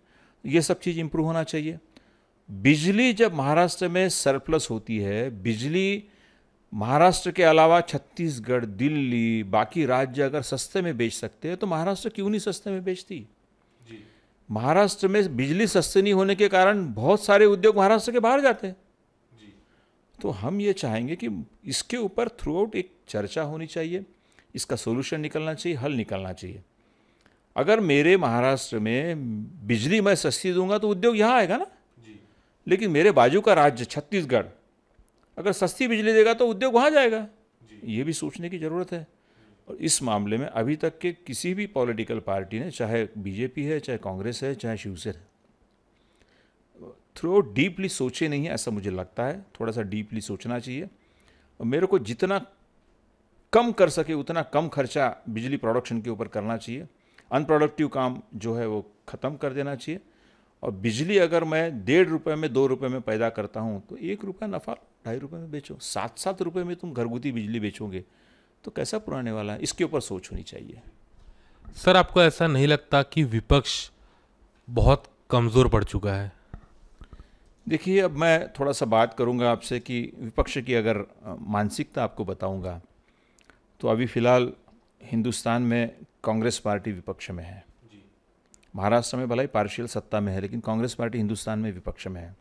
B: ये सब चीज़ इम्प्रूव होना चाहिए बिजली जब महाराष्ट्र में सरप्लस होती है बिजली महाराष्ट्र के अलावा छत्तीसगढ़ दिल्ली बाकी राज्य अगर सस्ते में बेच सकते हैं तो महाराष्ट्र क्यों नहीं सस्ते में बेचती महाराष्ट्र में बिजली सस्ते नहीं होने के कारण बहुत सारे उद्योग महाराष्ट्र के बाहर जाते हैं तो हम ये चाहेंगे कि इसके ऊपर थ्रू आउट एक चर्चा होनी चाहिए इसका सोल्यूशन निकलना चाहिए हल निकलना चाहिए अगर मेरे महाराष्ट्र में बिजली मैं सस्ती दूंगा तो उद्योग यहाँ आएगा ना लेकिन मेरे बाजू का राज्य छत्तीसगढ़ अगर सस्ती बिजली देगा तो उद्योग वहाँ जाएगा ये भी सोचने की ज़रूरत है और इस मामले में अभी तक के किसी भी पॉलिटिकल पार्टी ने चाहे बीजेपी है चाहे कांग्रेस है चाहे शिवसेना थ्रो डीपली सोचे नहीं है ऐसा मुझे लगता है थोड़ा सा डीपली सोचना चाहिए और मेरे को जितना कम कर सके उतना कम खर्चा बिजली प्रोडक्शन के ऊपर करना चाहिए अनप्रोडक्टिव काम जो है वो ख़त्म कर देना चाहिए और बिजली अगर मैं डेढ़ रुपये में दो रुपये में पैदा करता हूँ तो एक रुपया नफ़ा ढाई रुपये में बेचो सात सात रुपये में तुम घरगुती बिजली बेचोगे तो कैसा पुराने वाला है इसके ऊपर सोच होनी चाहिए
A: सर आपको ऐसा नहीं लगता कि विपक्ष बहुत कमज़ोर पड़ चुका है
B: देखिए अब मैं थोड़ा सा बात करूंगा आपसे कि विपक्ष की अगर मानसिकता आपको बताऊंगा तो अभी फ़िलहाल हिंदुस्तान में कांग्रेस पार्टी विपक्ष में है महाराष्ट्र में भलाई पार्शियल सत्ता में है लेकिन कांग्रेस पार्टी हिंदुस्तान में विपक्ष में है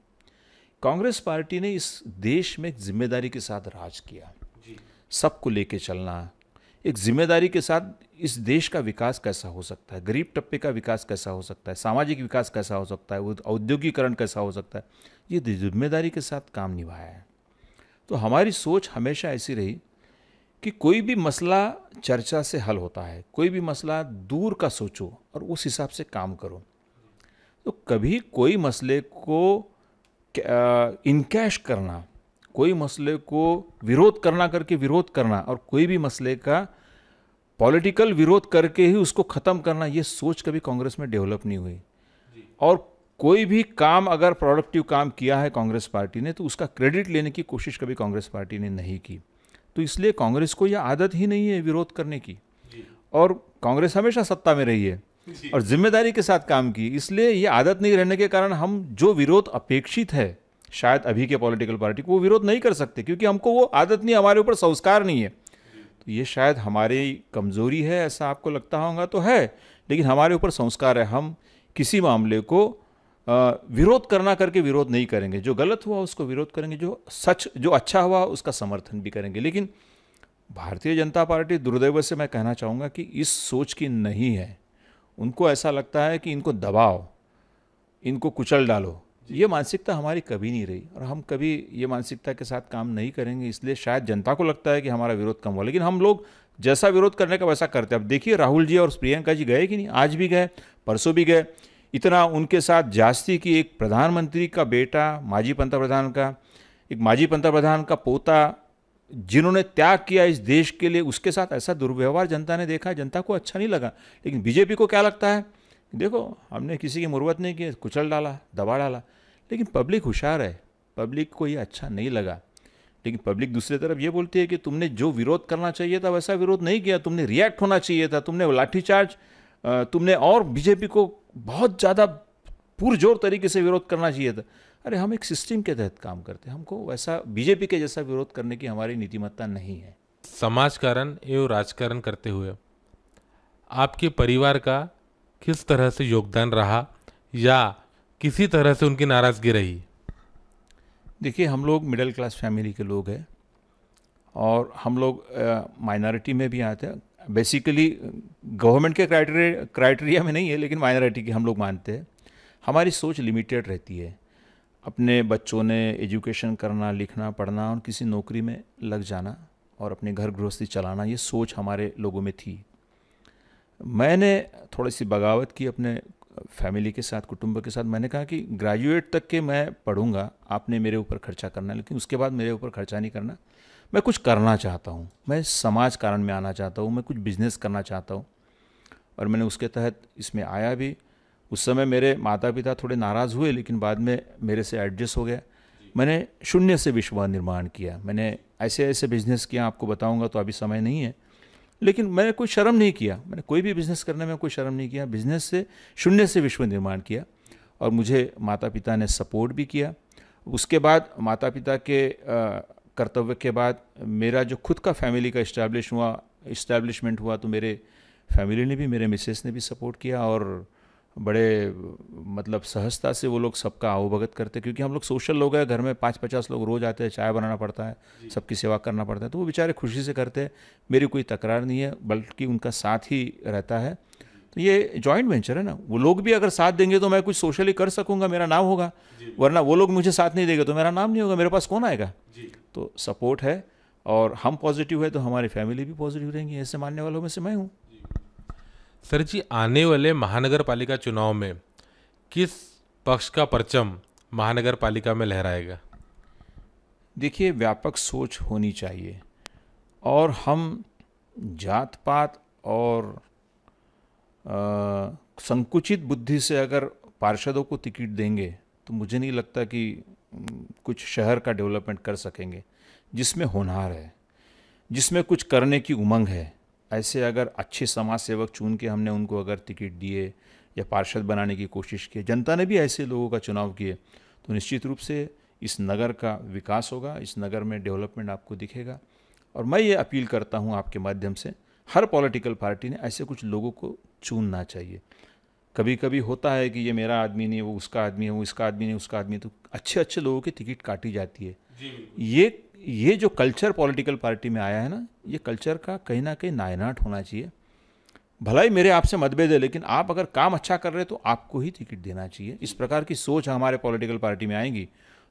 B: कांग्रेस पार्टी ने इस देश में एक जिम्मेदारी के साथ राज किया सबको लेके चलना एक जिम्मेदारी के साथ इस देश का विकास कैसा हो सकता है गरीब टप्पे का विकास कैसा हो सकता है सामाजिक विकास कैसा हो सकता है औद्योगिकरण कैसा हो सकता है ये जिम्मेदारी के साथ काम निभाया है तो हमारी सोच हमेशा ऐसी रही कि कोई भी मसला चर्चा से हल होता है कोई भी मसला दूर का सोचो और उस हिसाब से काम करो तो कभी कोई मसले को इनकैश करना कोई मसले को विरोध करना करके विरोध करना और कोई भी मसले का पॉलिटिकल विरोध करके ही उसको ख़त्म करना ये सोच कभी कांग्रेस में डेवलप नहीं हुई और कोई भी काम अगर प्रोडक्टिव काम किया है कांग्रेस पार्टी ने तो उसका क्रेडिट लेने की कोशिश कभी कांग्रेस पार्टी ने नहीं की तो इसलिए कांग्रेस को यह आदत ही नहीं है विरोध करने की और कांग्रेस हमेशा सत्ता में रही है और जिम्मेदारी के साथ काम की इसलिए ये आदत नहीं रहने के कारण हम जो विरोध अपेक्षित है शायद अभी के पॉलिटिकल पार्टी को वो विरोध नहीं कर सकते क्योंकि हमको वो आदत नहीं हमारे ऊपर संस्कार नहीं है तो ये शायद हमारी कमज़ोरी है ऐसा आपको लगता होगा तो है लेकिन हमारे ऊपर संस्कार है हम किसी मामले को विरोध करना करके विरोध नहीं करेंगे जो गलत हुआ उसको विरोध करेंगे जो सच जो अच्छा हुआ उसका समर्थन भी करेंगे लेकिन भारतीय जनता पार्टी दुर्दैव से मैं कहना चाहूँगा कि इस सोच की नहीं है उनको ऐसा लगता है कि इनको दबाओ इनको कुचल डालो ये मानसिकता हमारी कभी नहीं रही और हम कभी ये मानसिकता के साथ काम नहीं करेंगे इसलिए शायद जनता को लगता है कि हमारा विरोध कम हुआ लेकिन हम लोग जैसा विरोध करने का वैसा करते हैं अब देखिए राहुल जी और प्रियंका जी गए कि नहीं आज भी गए परसों भी गए इतना उनके साथ जास्ती कि एक प्रधानमंत्री का बेटा माजी पंतप्रधान का एक माजी पंतप्रधान का पोता जिन्होंने त्याग किया इस देश के लिए उसके साथ ऐसा दुर्व्यवहार जनता ने देखा जनता को अच्छा नहीं लगा लेकिन बीजेपी को क्या लगता है देखो हमने किसी की मुरवत नहीं की कुचल डाला दबा डाला लेकिन पब्लिक होशियार है पब्लिक को ये अच्छा नहीं लगा लेकिन पब्लिक दूसरी तरफ ये बोलती है कि तुमने जो विरोध करना चाहिए था वैसा विरोध नहीं किया तुमने रिएक्ट होना चाहिए था तुमने लाठीचार्ज तुमने और बीजेपी को बहुत ज़्यादा पुरजोर तरीके से विरोध करना चाहिए था अरे हम एक सिस्टम के तहत काम करते हैं हमको वैसा बीजेपी के जैसा विरोध करने की हमारी नीतिमत्ता नहीं है
A: समाजकरण एवं राजकरण करते हुए आपके परिवार का किस तरह से योगदान रहा या किसी तरह से उनकी नाराज़गी रही
B: देखिए हम लोग मिडिल क्लास फैमिली के लोग हैं और हम लोग माइनॉरिटी में भी आते हैं बेसिकली गवर्नमेंट के क्राइटेरिया क्राइटेरिया में नहीं है लेकिन माइनॉरिटी की हम लोग मानते हैं हमारी सोच लिमिटेड रहती है अपने बच्चों ने एजुकेशन करना लिखना पढ़ना और किसी नौकरी में लग जाना और अपने घर गृहस्थी चलाना ये सोच हमारे लोगों में थी मैंने थोड़ी सी बगावत की अपने फैमिली के साथ कुटुंब के साथ मैंने कहा कि ग्रेजुएट तक के मैं पढ़ूंगा आपने मेरे ऊपर खर्चा करना लेकिन उसके बाद मेरे ऊपर खर्चा नहीं करना मैं कुछ करना चाहता हूँ मैं समाज कारण में आना चाहता हूँ मैं कुछ बिजनेस करना चाहता हूँ और मैंने उसके तहत इसमें आया भी उस समय मेरे माता पिता थोड़े नाराज़ हुए लेकिन बाद में मेरे से एडजस्ट हो गया मैंने शून्य से विश्व निर्माण किया मैंने ऐसे ऐसे बिजनेस किया आपको बताऊँगा तो अभी समय नहीं है लेकिन मैंने कोई शर्म नहीं किया मैंने कोई भी बिज़नेस करने में कोई शर्म नहीं किया बिज़नेस से शून्य से विश्व निर्माण किया और मुझे माता पिता ने सपोर्ट भी किया उसके बाद माता पिता के कर्तव्य के बाद मेरा जो खुद का फैमिली का इस्टेब्लिश हुआ इस्टेब्लिशमेंट हुआ तो मेरे फैमिली ने भी मेरे मिसेस ने भी सपोर्ट किया और बड़े मतलब सहजता से वो लोग सबका आवभगत करते क्योंकि हम लोग सोशल लोग हैं घर में पाँच पचास लोग रोज़ आते हैं चाय बनाना पड़ता है सबकी सेवा करना पड़ता है तो वो बेचारे खुशी से करते हैं मेरी कोई तकरार नहीं है बल्कि उनका साथ ही रहता है तो ये जॉइंट वेंचर है ना वो लोग भी अगर साथ देंगे तो मैं कुछ सोशली कर सकूंगा मेरा नाम होगा वरना वो लोग मुझे साथ नहीं देंगे तो मेरा नाम नहीं होगा मेरे पास कौन आएगा तो सपोर्ट है और हम पॉजिटिव है तो हमारी फैमिली भी पॉजिटिव रहेंगी ऐसे मानने वालों में से मैं हूँ
A: सर जी आने वाले महानगर पालिका चुनाव में किस पक्ष का परचम महानगर पालिका में लहराएगा देखिए
B: व्यापक सोच होनी चाहिए और हम जात पात और संकुचित बुद्धि से अगर पार्षदों को टिकट देंगे तो मुझे नहीं लगता कि कुछ शहर का डेवलपमेंट कर सकेंगे जिसमें होनहार है जिसमें कुछ करने की उमंग है ऐसे अगर अच्छे समाज सेवक चुन के हमने उनको अगर टिकट दिए या पार्षद बनाने की कोशिश की जनता ने भी ऐसे लोगों का चुनाव किए तो निश्चित रूप से इस नगर का विकास होगा इस नगर में डेवलपमेंट आपको दिखेगा और मैं ये अपील करता हूँ आपके माध्यम से हर पॉलिटिकल पार्टी ने ऐसे कुछ लोगों को चुनना चाहिए कभी कभी होता है कि ये मेरा आदमी नहीं है वो उसका आदमी है वो इसका आदमी नहीं उसका आदमी तो अच्छे अच्छे लोगों की टिकट काटी जाती है ये ये जो कल्चर पॉलिटिकल पार्टी में आया है ना ये कल्चर का कहीं ना कहीं नायनाट होना चाहिए भला ही मेरे आपसे मतभेद है लेकिन आप अगर काम अच्छा कर रहे हैं तो आपको ही टिकट देना चाहिए इस प्रकार की सोच हमारे पॉलिटिकल पार्टी में आएंगी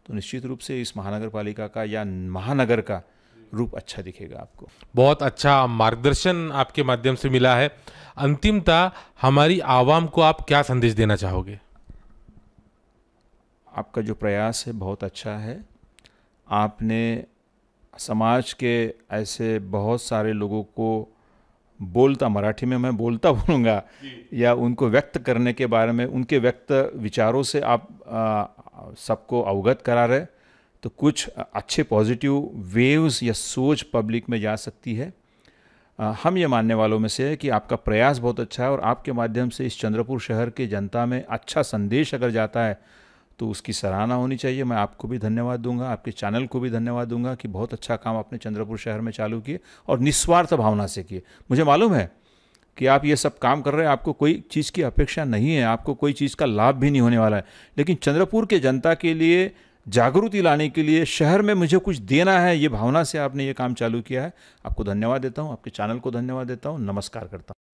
B: तो निश्चित रूप से इस महानगर पालिका का या महानगर का रूप अच्छा दिखेगा आपको
A: बहुत अच्छा मार्गदर्शन आपके माध्यम से मिला है अंतिमता हमारी आवाम को आप क्या संदेश देना चाहोगे
B: आपका जो प्रयास है बहुत अच्छा है आपने समाज के ऐसे बहुत सारे लोगों को बोलता मराठी में मैं बोलता बोलूँगा या उनको व्यक्त करने के बारे में उनके व्यक्त विचारों से आप सबको अवगत करा रहे तो कुछ अच्छे पॉजिटिव वेव्स या सोच पब्लिक में जा सकती है हम ये मानने वालों में से है कि आपका प्रयास बहुत अच्छा है और आपके माध्यम से इस चंद्रपुर शहर के जनता में अच्छा संदेश अगर जाता है तो उसकी सराहना होनी चाहिए मैं आपको भी धन्यवाद दूंगा आपके चैनल को भी धन्यवाद दूंगा कि बहुत अच्छा काम आपने चंद्रपुर शहर में चालू किए और निस्वार्थ भावना से किए मुझे मालूम है कि आप ये सब काम कर रहे हैं आपको कोई चीज़ की अपेक्षा नहीं है आपको कोई चीज़ का लाभ भी नहीं होने वाला है लेकिन चंद्रपुर के जनता के लिए जागृति लाने के लिए शहर में मुझे कुछ देना है ये भावना से आपने ये काम चालू किया है आपको धन्यवाद देता हूँ आपके चैनल को धन्यवाद देता हूँ नमस्कार करता हूँ